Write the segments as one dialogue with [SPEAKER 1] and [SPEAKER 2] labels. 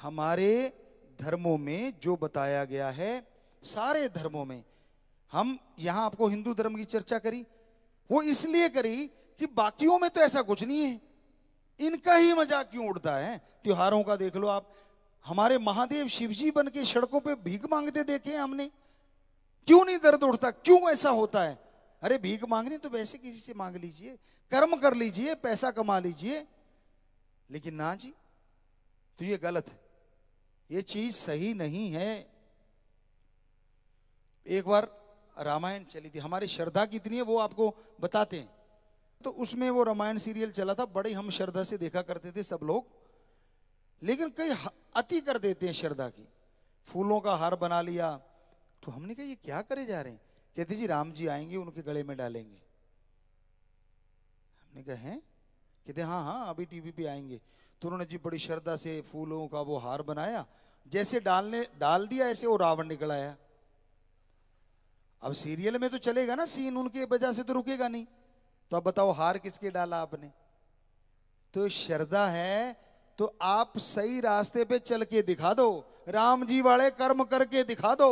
[SPEAKER 1] हमारे धर्मों में जो बताया गया है सारे धर्मों में हम यहां आपको हिंदू धर्म की चर्चा करी वो इसलिए करी कि बाकियों में तो ऐसा कुछ नहीं है इनका ही मजाक क्यों उड़ता है त्योहारों का देख लो आप हमारे महादेव शिवजी बन के सड़कों पे भीख मांगते देखे हमने क्यों नहीं दर्द उठता क्यों ऐसा होता है अरे भीख मांगनी तो वैसे किसी से मांग लीजिए कर्म कर लीजिए पैसा कमा लीजिए लेकिन ना जी तो ये गलत है ये चीज सही नहीं है एक बार रामायण चली थी हमारी श्रद्धा कितनी है वो आपको बताते हैं तो उसमें वो रामायण सीरियल चला था बड़े हम श्रद्धा से देखा करते थे सब लोग लेकिन कई अति कर देते हैं श्रद्धा की फूलों का हार बना लिया तो हमने कहा ये क्या करे जा रहे हैं कहते जी राम जी आएंगे उनके गले में डालेंगे हमने कहा है कहते हाँ हाँ अभी टीवी पे आएंगे तो उन्होंने जी बड़ी श्रद्धा से फूलों का वो हार बनाया जैसे डालने डाल दिया ऐसे वो रावण निकल आया अब सीरियल में तो चलेगा ना सीन उनकी वजह से तो रुकेगा नहीं तो अब बताओ हार किसके डाला आपने तो श्रद्धा है तो आप सही रास्ते पे चल के दिखा दो राम जी वाले कर्म करके दिखा दो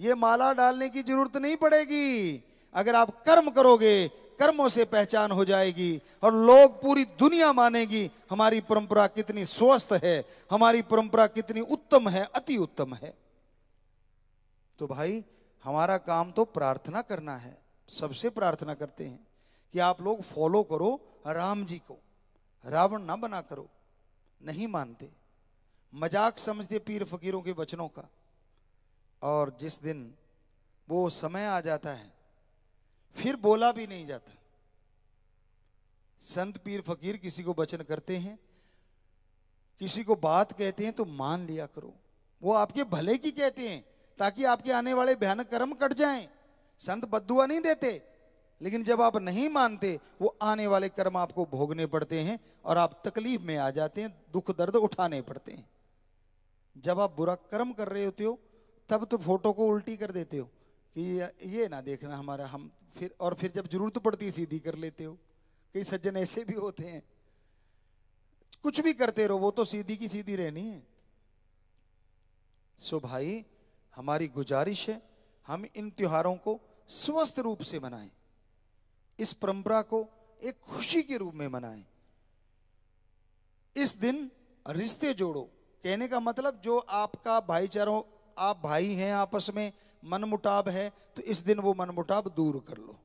[SPEAKER 1] ये माला डालने की जरूरत नहीं पड़ेगी अगर आप कर्म करोगे कर्मों से पहचान हो जाएगी और लोग पूरी दुनिया मानेगी हमारी परंपरा कितनी स्वस्थ है हमारी परंपरा कितनी उत्तम है अति उत्तम है तो भाई हमारा काम तो प्रार्थना करना है सबसे प्रार्थना करते हैं कि आप लोग फॉलो करो राम जी को रावण ना बना करो नहीं मानते मजाक समझते पीर फकीरों के वचनों का और जिस दिन वो समय आ जाता है फिर बोला भी नहीं जाता संत पीर फकीर किसी को वचन करते हैं किसी को बात कहते हैं तो मान लिया करो वो आपके भले की कहते हैं ताकि आपके आने वाले भयानक कर्म कट जाएं संत बदुआ नहीं देते लेकिन जब आप नहीं मानते वो आने वाले कर्म आपको भोगने पड़ते हैं और आप तकलीफ में आ जाते हैं दुख दर्द उठाने पड़ते हैं जब आप बुरा कर्म कर रहे होते हो तब तो फोटो को उल्टी कर देते हो कि ये ना देखना हमारा हम फिर और फिर जब जरूरत पड़ती सीधी कर लेते हो कई सज्जन ऐसे भी होते हैं कुछ भी करते रहो वो तो सीधी की सीधी रहनी है सो भाई हमारी गुजारिश है हम इन त्योहारों को स्वस्थ रूप से मनाएं इस परंपरा को एक खुशी के रूप में मनाएं इस दिन रिश्ते जोड़ो कहने का मतलब जो आपका भाईचारों आप भाई हैं आपस में मनमुटाव है तो इस दिन वो मनमुटाव दूर कर लो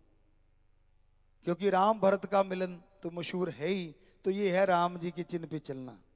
[SPEAKER 1] क्योंकि राम भरत का मिलन तो मशहूर है ही तो ये है राम जी के चिन्ह पे चलना